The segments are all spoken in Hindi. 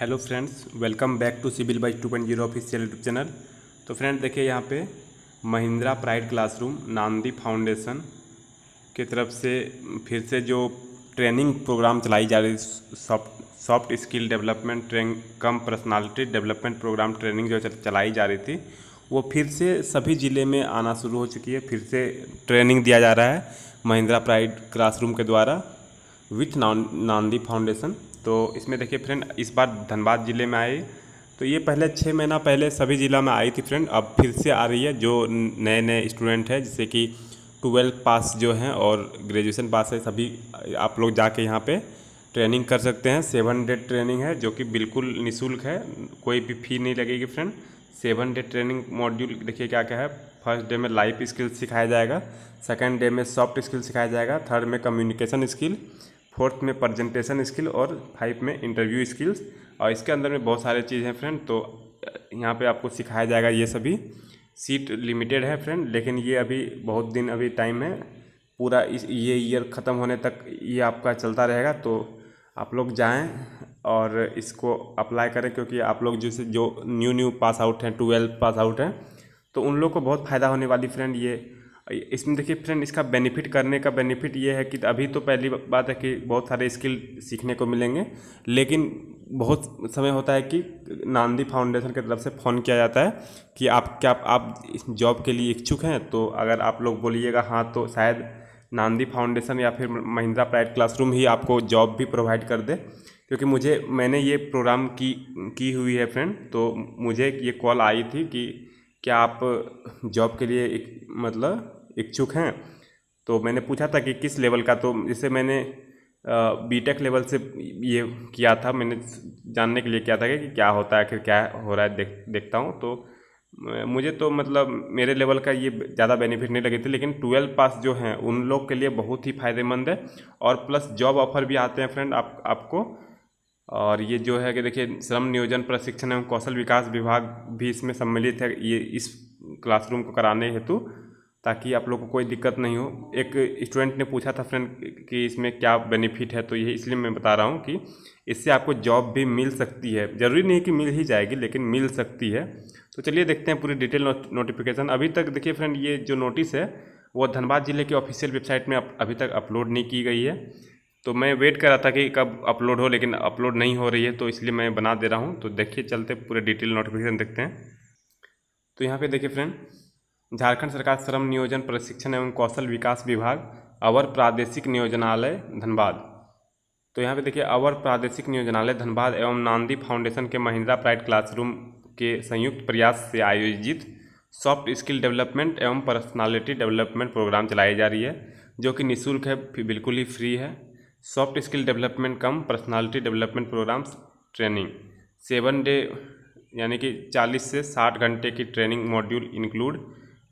hello friends welcome back to civil boys two point zero official YouTube channel तो फ्रेंड देखिए यहाँ पे Mahindra pride classroom Nandi foundation के तरफ से फिर से जो ट्रेनिंग प्रोग्राम चलाई जा रही soft soft skill development train cum personality development program training जो चलाई जा रही थी वो फिर से सभी ज़िले में आना शुरू हो चुकी है फिर से ट्रेनिंग दिया जा रहा है महिंद्रा प्राइड क्लासरूम के द्वारा विथ नांदी फाउंडेशन तो इसमें देखिए फ्रेंड इस बार धनबाद ज़िले में आई तो ये पहले छः महीना पहले सभी ज़िला में आई थी फ्रेंड अब फिर से आ रही है जो नए नए स्टूडेंट हैं जैसे कि ट्वेल्थ पास जो हैं और ग्रेजुएशन पास है सभी आप लोग जाके यहाँ पे ट्रेनिंग कर सकते हैं सेवन डे ट्रेनिंग है जो कि बिल्कुल निशुल्क है कोई भी फ़ी नहीं लगेगी friend seven day training module देखिए क्या क्या है फर्स्ट डे में लाइफ स्किल्स सिखाया जाएगा सेकेंड डे में सॉफ्ट स्किल सिखाया जाएगा थर्ड में कम्युनिकेशन स्किल फोर्थ में प्रजेंटेशन स्किल और फाइव में इंटरव्यू स्किल्स और इसके अंदर में बहुत सारे चीज़ हैं फ्रेंड तो यहाँ पे आपको सिखाया जाएगा ये सभी सीट लिमिटेड है फ्रेंड लेकिन ये अभी बहुत दिन अभी टाइम है पूरा इस ये ईयर ख़त्म होने तक ये आपका चलता रहेगा तो आप लोग जाएं और इसको अप्लाई करें क्योंकि आप लोग जैसे जो न्यू न्यू पास आउट हैं ट्वेल्थ पास आउट हैं तो उन लोग को बहुत फ़ायदा होने वाली फ्रेंड ये इसमें देखिए फ्रेंड इसका बेनिफिट करने का बेनिफिट ये है कि अभी तो पहली बात है कि बहुत सारे स्किल सीखने को मिलेंगे लेकिन बहुत समय होता है कि नांदी फाउंडेशन की तरफ से फ़ोन किया जाता है कि आप क्या आप इस जॉब के लिए इच्छुक हैं तो अगर आप लोग बोलिएगा हाँ तो शायद नांदी फाउंडेशन या फिर महिंद्रा प्राइवेट क्लासरूम ही आपको जॉब भी प्रोवाइड कर दे क्योंकि मुझे मैंने ये प्रोग्राम की की हुई है फ्रेंड तो मुझे ये कॉल आई थी कि क्या आप जॉब के लिए एक मतलब इच्छुक हैं तो मैंने पूछा था कि किस लेवल का तो इसे मैंने बीटेक लेवल से ये किया था मैंने जानने के लिए किया था कि क्या होता है आखिर क्या हो रहा है देख देखता हूँ तो मुझे तो मतलब मेरे लेवल का ये ज़्यादा बेनिफिट नहीं लगे थे लेकिन ट्वेल्व पास जो हैं उन लोग के लिए बहुत ही फ़ायदेमंद है और प्लस जॉब ऑफर भी आते हैं फ्रेंड आप आपको और ये जो है कि देखिए श्रम नियोजन प्रशिक्षण एवं कौशल विकास विभाग भी इसमें सम्मिलित है ये इस क्लासरूम को कराने हेतु ताकि आप लोग को कोई दिक्कत नहीं हो एक स्टूडेंट ने पूछा था फ्रेंड कि इसमें क्या बेनिफिट है तो ये इसलिए मैं बता रहा हूँ कि इससे आपको जॉब भी मिल सकती है ज़रूरी नहीं कि मिल ही जाएगी लेकिन मिल सकती है तो चलिए देखते हैं पूरी डिटेल नोटिफिकेशन अभी तक देखिए फ्रेंड ये जो नोटिस है वो धनबाद ज़िले की ऑफिशियल वेबसाइट में अभी तक अपलोड नहीं की गई है तो मैं वेट कर रहा था कि कब अपलोड हो लेकिन अपलोड नहीं हो रही है तो इसलिए मैं बना दे रहा हूँ तो देखिए चलते पूरे डिटेल नोटिफिकेशन देखते हैं तो यहाँ पे देखिए फ्रेंड झारखंड सरकार श्रम नियोजन प्रशिक्षण एवं कौशल विकास विभाग अवर प्रादेशिक नियोजनालय धनबाद तो यहाँ पे देखिए अवर प्रादेशिक नियोजनालय धनबाद एवं नांदी फाउंडेशन के महिंद्रा प्राइड क्लासरूम के संयुक्त प्रयास से आयोजित सॉफ्ट स्किल डेवलपमेंट एवं पर्सनालिटी डेवलपमेंट प्रोग्राम चलाई जा रही है जो कि निःशुल्क है बिल्कुल ही फ्री है soft skill development cum personality development programs training seven day यानी कि चालीस से साठ घंटे की training module include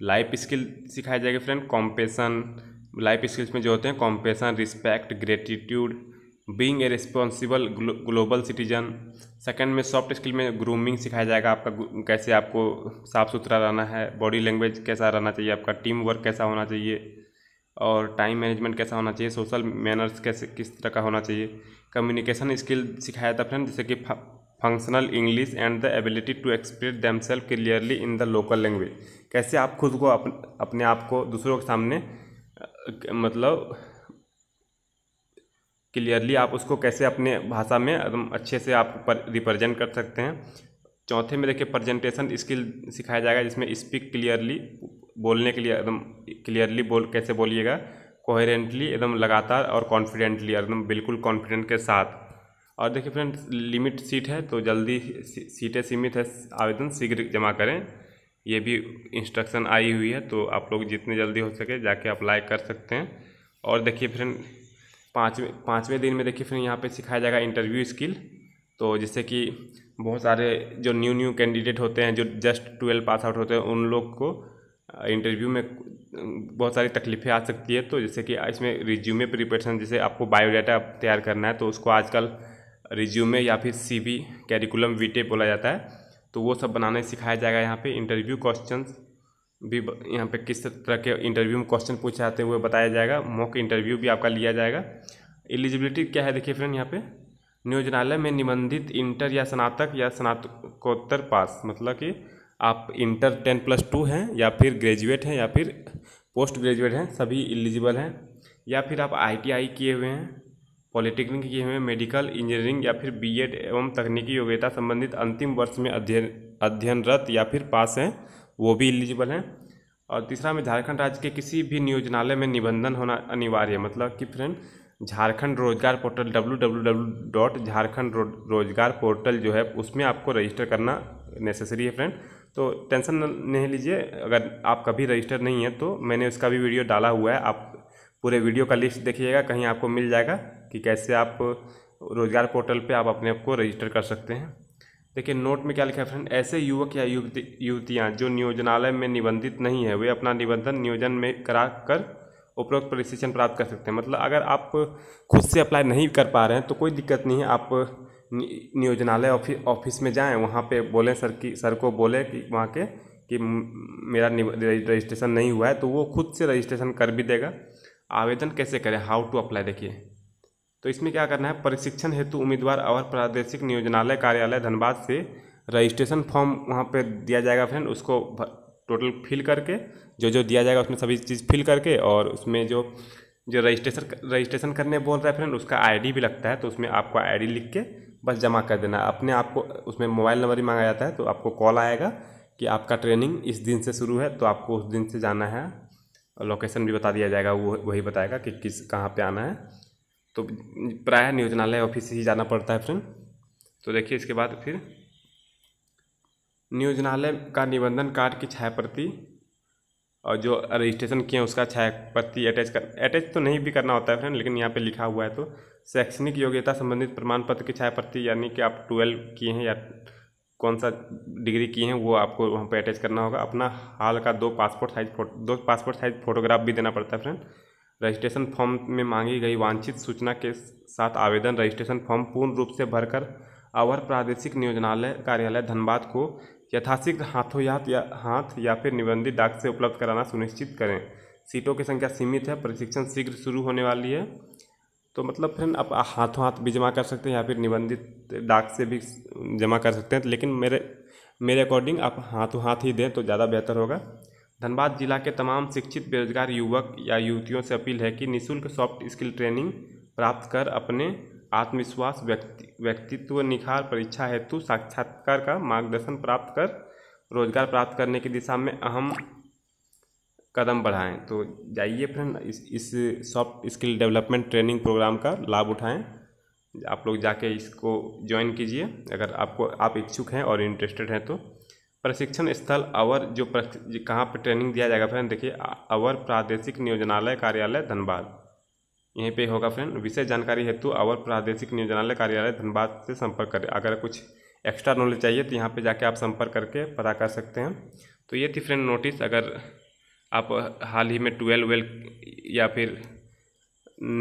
life skill सिखाई जाएगी फ्रेंड कॉम्पेशन लाइफ स्किल्स में जो होते हैं compassion respect gratitude being a responsible global citizen second में सॉफ्ट स्किल में ग्रूमिंग सिखाया जाएगा आपका कैसे आपको साफ़ सुथरा रहना है बॉडी लैंग्वेज कैसा रहना चाहिए आपका टीम वर्क कैसा होना चाहिए और टाइम मैनेजमेंट कैसा होना चाहिए सोशल मैनर्स कैसे किस तरह का होना चाहिए कम्युनिकेशन स्किल सिखाया था फ्रेंड जैसे कि functional English and the ability to express them self clearly in the local language कैसे आप खुद को अपन, अपने आप को दूसरों के सामने मतलब क्लियरली आप उसको कैसे अपने भाषा में एकदम अच्छे से आप रिप्रेजेंट कर सकते हैं चौथे में देखिए प्रेजेंटेशन स्किल सिखाया जाएगा जिसमें स्पीक क्लियरली बोलने के लिए एकदम क्लियरली बोल कैसे बोलिएगा कोहेरेंटली एकदम लगातार और कॉन्फिडेंटली एकदम बिल्कुल कॉन्फिडेंट के साथ और देखिए फ्रेंड लिमिट सीट है तो जल्दी सीटें सीमित है आवेदन शीघ्र जमा करें ये भी इंस्ट्रक्शन आई हुई है तो आप लोग जितने जल्दी हो सके जाके अप्लाई कर सकते हैं और देखिए फ्रेंड पाँचवें पाँचवें दिन में देखिए फ्रेंड यहाँ पे सिखाया जाएगा इंटरव्यू स्किल तो जिससे कि बहुत सारे जो न्यू न्यू कैंडिडेट होते हैं जो जस्ट ट्वेल्व पास आउट होते हैं उन लोग को इंटरव्यू में बहुत सारी तकलीफ़ें आ सकती है तो जैसे कि इसमें रिज्यूमे प्रिपरेशन जैसे आपको बायोडाटा तैयार करना है तो उसको आजकल रिज्यूमे या फिर सी बी कैरिकुलम वीटे बोला जाता है तो वो सब बनाने सिखाया जाएगा यहाँ पे इंटरव्यू क्वेश्चन भी यहाँ पे किस तरह के इंटरव्यू में क्वेश्चन पूछे जाते वो बताया जाएगा मॉक इंटरव्यू भी आपका लिया जाएगा एलिजिबिलिटी क्या है देखिए फ्रेंड यहाँ पे नियोजनालय में निबंधित इंटर या स्नातक या स्नातकोत्तर पास मतलब कि आप इंटर टेन प्लस टू हैं या फिर ग्रेजुएट हैं या फिर पोस्ट ग्रेजुएट हैं सभी एलिजिबल हैं या फिर आप आई किए हुए हैं पॉलिटेक्निक किए हुए मेडिकल इंजीनियरिंग या फिर बीएड एवं तकनीकी योग्यता संबंधित अंतिम वर्ष में अध्ययन अध्ययनरत या फिर पास हैं वो भी एलिजिबल हैं और तीसरा में झारखंड राज्य के किसी भी नियोजनालय में निबंधन होना अनिवार्य है मतलब कि friend Jharkhand Rozgar portal W W W dot Jharkhand Rozgar portal जो है उसमें आपको रजिस्टर करना नेसेसरी है फ्रेंड तो टेंशन नहीं लीजिए अगर आप कभी रजिस्टर नहीं है तो मैंने उसका भी वीडियो डाला हुआ है आप पूरे वीडियो का लिस्ट देखिएगा कहीं आपको मिल जाएगा कि कैसे आप रोज़गार पोर्टल पे आप अपने आप को रजिस्टर कर सकते हैं देखिए नोट में क्या लिखा है फ्रेंड ऐसे युवक या युवती युवतियाँ जो नियोजनालय में निबंधित नहीं है वे अपना निबंधन नियोजन में करा कर उपरोक्त प्रशिक्षण प्राप्त कर सकते हैं मतलब अगर आप खुद से अप्लाई नहीं कर पा रहे हैं तो कोई दिक्कत नहीं है आप नियोजनालय ऑफिस ऑफिस में जाएं वहाँ पे बोलें सर की सर को बोले कि वहाँ के कि मेरा रजिस्ट्रेशन नहीं हुआ है तो वो खुद से रजिस्ट्रेशन कर भी देगा आवेदन कैसे करें हाउ टू अप्लाई देखिए तो इसमें क्या करना है प्रशिक्षण हेतु उम्मीदवार और प्रादेशिक नियोजनालय कार्यालय धनबाद से रजिस्ट्रेशन फॉर्म वहाँ पर दिया जाएगा फ्रेंड उसको टोटल फिल करके जो जो दिया जाएगा उसमें सभी चीज़ फिल करके और उसमें जो जो रजिस्ट्रेशन रजिस्ट्रेशन करने बोल रहा है फ्रेंड उसका आईडी भी लगता है तो उसमें आपको आईडी लिख के बस जमा कर देना अपने आप को उसमें मोबाइल नंबर ही मांगा जाता है तो आपको कॉल आएगा कि आपका ट्रेनिंग इस दिन से शुरू है तो आपको उस दिन से जाना है और लोकेशन भी बता दिया जाएगा वो वही बताएगा कि किस कहाँ पर आना है तो प्रायः नियोजनालय ऑफिस ही जाना पड़ता है फ्रेंड तो देखिए इसके बाद फिर नियोजनालय का निबंधन कार्ड की छाया प्रति और जो रजिस्ट्रेशन किए हैं उसका छाया प्रति अटैच कर अटैच तो नहीं भी करना होता है फ्रेंड लेकिन यहाँ पे लिखा हुआ है तो शैक्षणिक योग्यता संबंधित प्रमाण पत्र की छाया प्रति यानी कि आप ट्वेल्व किए हैं या कौन सा डिग्री किए हैं वो आपको वहाँ पर अटैच करना होगा अपना हाल का दो पासपोर्ट साइज दो पासपोर्ट साइज फोटोग्राफ भी देना पड़ता है फ्रेंड रजिस्ट्रेशन फॉर्म में मांगी गई वांछित सूचना के साथ आवेदन रजिस्ट्रेशन फॉर्म पूर्ण रूप से भरकर अवर प्रादेशिक नियोजनालय कार्यालय धनबाद को यथाशीघ्र हाथों या हाथ या फिर निबंधित डाक से उपलब्ध कराना सुनिश्चित करें सीटों की संख्या सीमित है प्रशिक्षण शीघ्र शुरू होने वाली है तो मतलब फिर आप हाथों हाथ भी जमा कर सकते हैं या फिर निबंधित डाक से भी जमा कर सकते हैं लेकिन मेरे मेरे अकॉर्डिंग आप हाथों हाथ ही दें तो ज़्यादा बेहतर होगा धनबाद जिला के तमाम शिक्षित बेरोजगार युवक या युवतियों से अपील है कि निशुल्क सॉफ्ट स्किल ट्रेनिंग प्राप्त कर अपने आत्मविश्वास व्यक्ति व्यक्तित्व निखार परीक्षा हेतु साक्षात्कार का मार्गदर्शन प्राप्त कर रोजगार प्राप्त करने की दिशा में अहम कदम बढ़ाएं तो जाइए फ्रेंड इस इस soft skill development training program का लाभ उठाएं आप लोग जाके इसको ज्वाइन कीजिए अगर आपको आप इच्छुक हैं और इंटरेस्टेड हैं तो प्रशिक्षण स्थल अवर जो कहाँ पर ट्रेनिंग दिया जाएगा फ्रेंड देखिए अवर प्रादेशिक नियोजनालय कार्यालय धनबाद यहीं पे होगा फ्रेंड विशेष जानकारी हेतु अवर प्रादेशिक नियोजनालय कार्यालय धनबाद से संपर्क करें अगर कुछ एक्स्ट्रा नॉलेज चाहिए तो यहाँ पे जाके आप संपर्क करके पता कर सकते हैं तो ये थी फ्रेंड नोटिस अगर आप हाल ही में ट्वेल्व वेल्व या फिर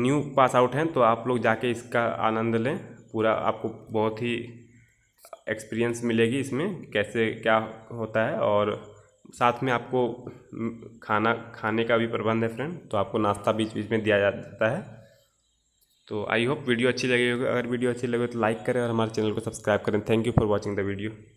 न्यू पास आउट हैं तो आप लोग जाके इसका आनंद लें पूरा आपको बहुत ही एक्सपीरियंस मिलेगी इसमें कैसे क्या होता है और साथ में आपको खाना खाने का भी प्रबंध है फ्रेंड तो आपको नाश्ता बीच बीच में दिया जाता है तो आई होप वीडियो अच्छी लगी होगी अगर वीडियो अच्छी लगे तो लाइक करें और हमारे चैनल को सब्सक्राइब करें thank you for watching the video